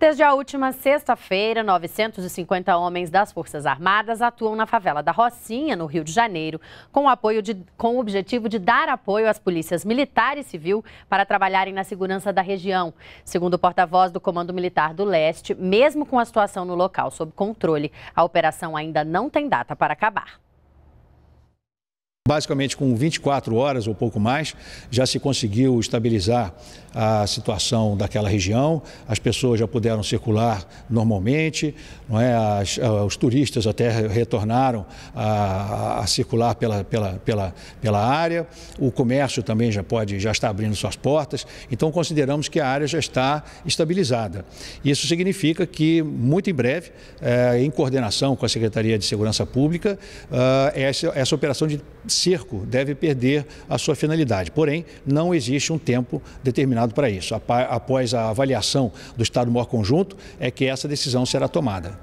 Desde a última sexta-feira, 950 homens das Forças Armadas atuam na favela da Rocinha, no Rio de Janeiro, com, apoio de, com o objetivo de dar apoio às polícias militar e civil para trabalharem na segurança da região. Segundo o porta-voz do Comando Militar do Leste, mesmo com a situação no local sob controle, a operação ainda não tem data para acabar. Basicamente, com 24 horas ou pouco mais, já se conseguiu estabilizar a situação daquela região, as pessoas já puderam circular normalmente, não é? As, ah, os turistas até retornaram a, a circular pela, pela, pela, pela área, o comércio também já pode, já está abrindo suas portas, então consideramos que a área já está estabilizada. Isso significa que, muito em breve, eh, em coordenação com a Secretaria de Segurança Pública, ah, essa, essa operação de cerco deve perder a sua finalidade. Porém, não existe um tempo determinado para isso. Após a avaliação do Estado-Maior Conjunto, é que essa decisão será tomada.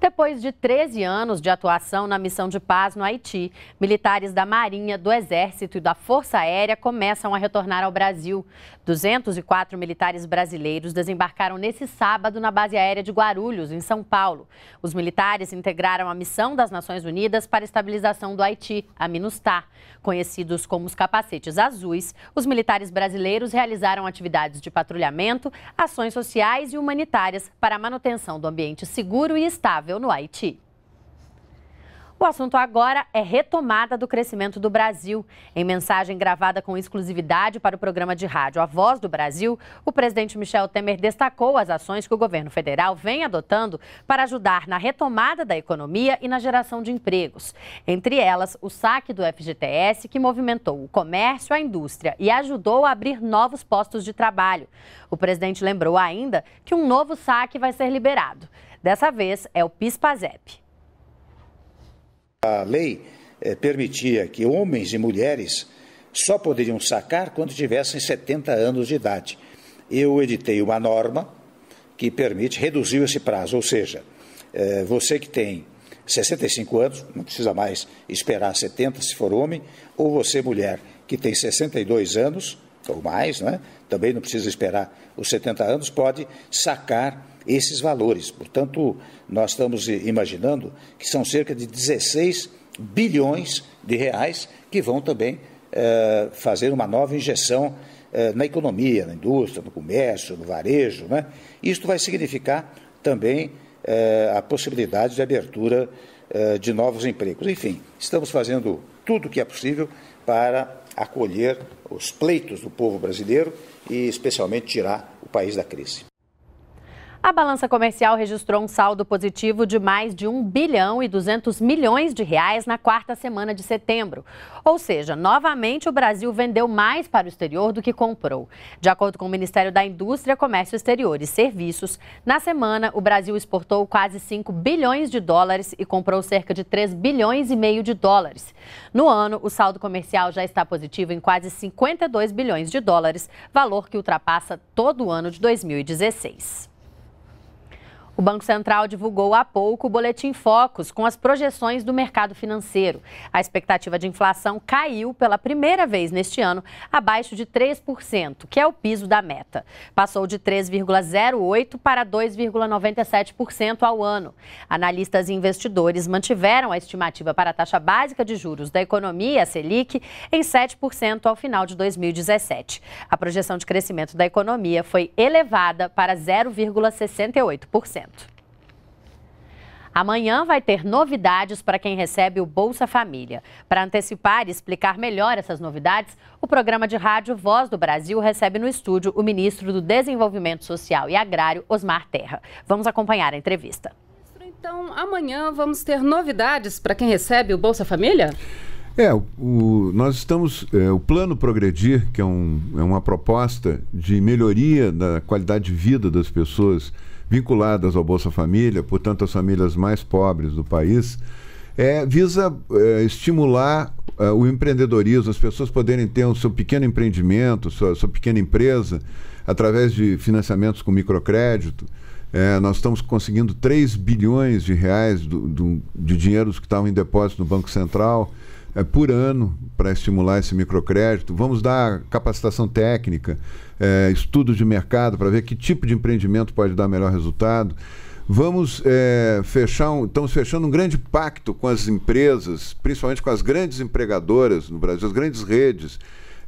Depois de 13 anos de atuação na missão de paz no Haiti, militares da Marinha, do Exército e da Força Aérea começam a retornar ao Brasil. 204 militares brasileiros desembarcaram nesse sábado na base aérea de Guarulhos, em São Paulo. Os militares integraram a missão das Nações Unidas para a estabilização do Haiti, a MINUSTAR. Conhecidos como os capacetes azuis, os militares brasileiros realizaram atividades de patrulhamento, ações sociais e humanitárias para a manutenção do ambiente seguro e estável no Haiti. O assunto agora é retomada do crescimento do Brasil. Em mensagem gravada com exclusividade para o programa de rádio A Voz do Brasil, o presidente Michel Temer destacou as ações que o governo federal vem adotando para ajudar na retomada da economia e na geração de empregos. Entre elas, o saque do FGTS, que movimentou o comércio, a indústria e ajudou a abrir novos postos de trabalho. O presidente lembrou ainda que um novo saque vai ser liberado. Dessa vez é o PIS-PASEP. A lei é, permitia que homens e mulheres só poderiam sacar quando tivessem 70 anos de idade. Eu editei uma norma que permite, reduziu esse prazo, ou seja, é, você que tem 65 anos, não precisa mais esperar 70 se for homem, ou você, mulher, que tem 62 anos ou mais, né, também não precisa esperar os 70 anos, pode sacar esses valores. Portanto, nós estamos imaginando que são cerca de 16 bilhões de reais que vão também eh, fazer uma nova injeção eh, na economia, na indústria, no comércio, no varejo. Né? Isto vai significar também eh, a possibilidade de abertura de novos empregos. Enfim, estamos fazendo tudo o que é possível para acolher os pleitos do povo brasileiro e, especialmente, tirar o país da crise. A balança comercial registrou um saldo positivo de mais de 1 bilhão e 200 milhões de reais na quarta semana de setembro. Ou seja, novamente o Brasil vendeu mais para o exterior do que comprou. De acordo com o Ministério da Indústria, Comércio Exterior e Serviços, na semana o Brasil exportou quase 5 bilhões de dólares e comprou cerca de 3 bilhões e meio de dólares. No ano, o saldo comercial já está positivo em quase 52 bilhões de dólares, valor que ultrapassa todo o ano de 2016. O Banco Central divulgou há pouco o boletim Focus com as projeções do mercado financeiro. A expectativa de inflação caiu pela primeira vez neste ano abaixo de 3%, que é o piso da meta. Passou de 3,08 para 2,97% ao ano. Analistas e investidores mantiveram a estimativa para a taxa básica de juros da economia, a Selic, em 7% ao final de 2017. A projeção de crescimento da economia foi elevada para 0,68%. Amanhã vai ter novidades para quem recebe o Bolsa Família. Para antecipar e explicar melhor essas novidades, o programa de rádio Voz do Brasil recebe no estúdio o ministro do Desenvolvimento Social e Agrário, Osmar Terra. Vamos acompanhar a entrevista. Então, amanhã vamos ter novidades para quem recebe o Bolsa Família? É, o, nós estamos. É, o Plano Progredir, que é, um, é uma proposta de melhoria da qualidade de vida das pessoas vinculadas ao Bolsa Família, portanto, as famílias mais pobres do país, é, visa é, estimular é, o empreendedorismo, as pessoas poderem ter o seu pequeno empreendimento, sua, sua pequena empresa, através de financiamentos com microcrédito. É, nós estamos conseguindo 3 bilhões de reais do, do, de dinheiros que estavam em depósito no Banco Central é, por ano para estimular esse microcrédito. Vamos dar capacitação técnica, é, estudo de mercado para ver que tipo de empreendimento pode dar melhor resultado. Vamos é, fechar, um, estamos fechando um grande pacto com as empresas, principalmente com as grandes empregadoras no Brasil, as grandes redes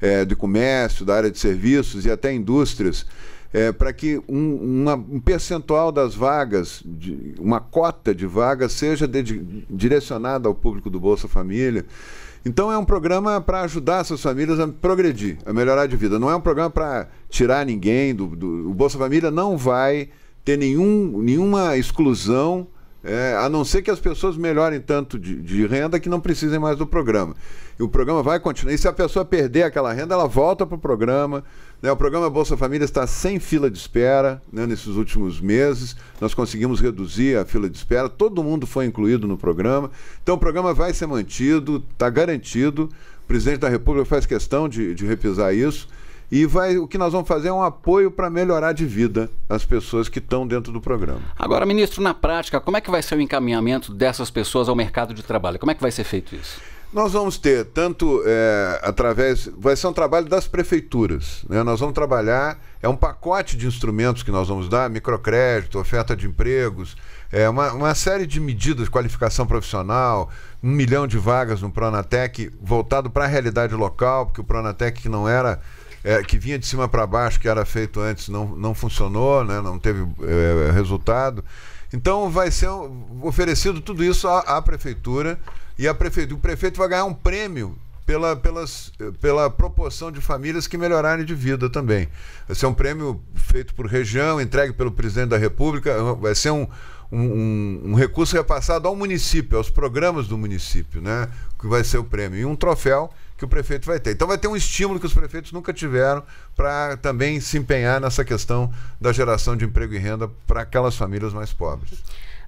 é, de comércio, da área de serviços e até indústrias é, para que um, uma, um, percentual das vagas, de, uma cota de vagas, seja de, direcionada ao público do Bolsa Família. Então é um programa para ajudar essas famílias a progredir, a melhorar de vida. Não é um programa para tirar ninguém do, do, O Bolsa Família não vai ter nenhum, nenhuma exclusão. É, a não ser que as pessoas melhorem tanto de, de, renda que não precisem mais do programa. E o programa vai continuar. E se a pessoa perder aquela renda, ela volta para o programa. Né, o programa Bolsa Família está sem fila de espera né, nesses últimos meses. Nós conseguimos reduzir a fila de espera. Todo mundo foi incluído no programa. Então o programa vai ser mantido, está garantido. O presidente da República faz questão de, de repisar isso. E vai, o que nós vamos fazer é um apoio para melhorar de vida as pessoas que estão dentro do programa. Agora, ministro, na prática, como é que vai ser o encaminhamento dessas pessoas ao mercado de trabalho? Como é que vai ser feito isso? Nós vamos ter, tanto é, através. Vai ser um trabalho das prefeituras. Né? Nós vamos trabalhar. É um pacote de instrumentos que nós vamos dar: microcrédito, oferta de empregos, é, uma, uma série de medidas, qualificação profissional, um milhão de vagas no Pronatec voltado para a realidade local, porque o Pronatec que não era. É, que vinha de cima para baixo, que era feito antes, não, não funcionou, né? não teve é, resultado. Então vai ser oferecido tudo isso à, à prefeitura e a o prefeito vai ganhar um prêmio pela, pelas, pela proporção de famílias que melhorarem de vida também. Vai ser um prêmio feito por região, entregue pelo presidente da República, vai ser um, um, um recurso repassado ao município, aos programas do município, né? Que vai ser o prêmio. E um troféu que o prefeito vai ter. Então vai ter um estímulo que os prefeitos nunca tiveram para também se empenhar nessa questão da geração de emprego e renda para aquelas famílias mais pobres.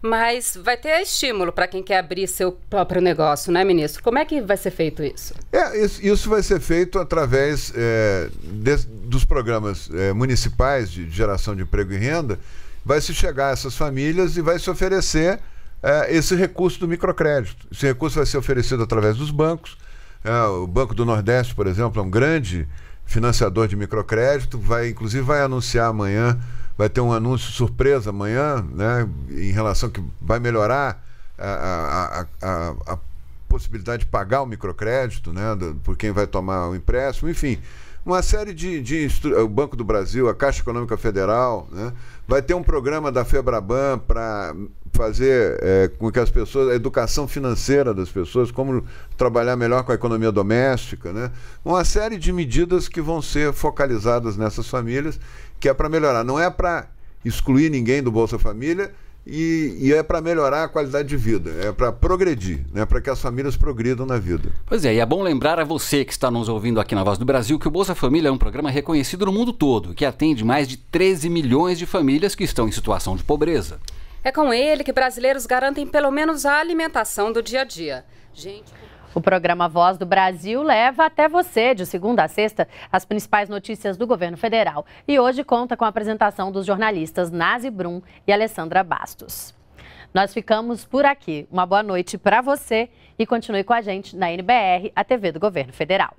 Mas vai ter estímulo para quem quer abrir seu próprio negócio, né, ministro? Como é que vai ser feito isso? É, isso, vai ser feito através é, de, dos programas é, municipais de geração de emprego e renda. Vai se chegar a essas famílias e vai se oferecer é, esse recurso do microcrédito. Esse recurso vai ser oferecido através dos bancos. É, o Banco do Nordeste, por exemplo, é um grande financiador de microcrédito, vai inclusive vai anunciar amanhã vai ter um anúncio surpresa amanhã, né? Em relação que vai melhorar a, a, a, a possibilidade de pagar o microcrédito, né? Por quem vai tomar o empréstimo, enfim uma série de, de o Banco do Brasil, a Caixa Econômica Federal, né? vai ter um programa da Febraban para fazer é, com que as pessoas, a educação financeira das pessoas, como trabalhar melhor com a economia doméstica, né? uma série de medidas que vão ser focalizadas nessas famílias, que é para melhorar. Não é para excluir ninguém do Bolsa Família e, e, é para melhorar a qualidade de vida, é para progredir, né? para que as famílias progridam na vida. Pois é, e é bom lembrar a você que está nos ouvindo aqui na Voz do Brasil que o Bolsa Família é um programa reconhecido no mundo todo, que atende mais de 13 milhões de famílias que estão em situação de pobreza. É com ele que brasileiros garantem pelo menos a alimentação do dia a dia. Gente. O programa Voz do Brasil leva até você, de segunda a sexta, as principais notícias do governo federal. E hoje conta com a apresentação dos jornalistas Nazi Brum e Alessandra Bastos. Nós ficamos por aqui. Uma boa noite para você e continue com a gente na NBR, a TV do Governo Federal.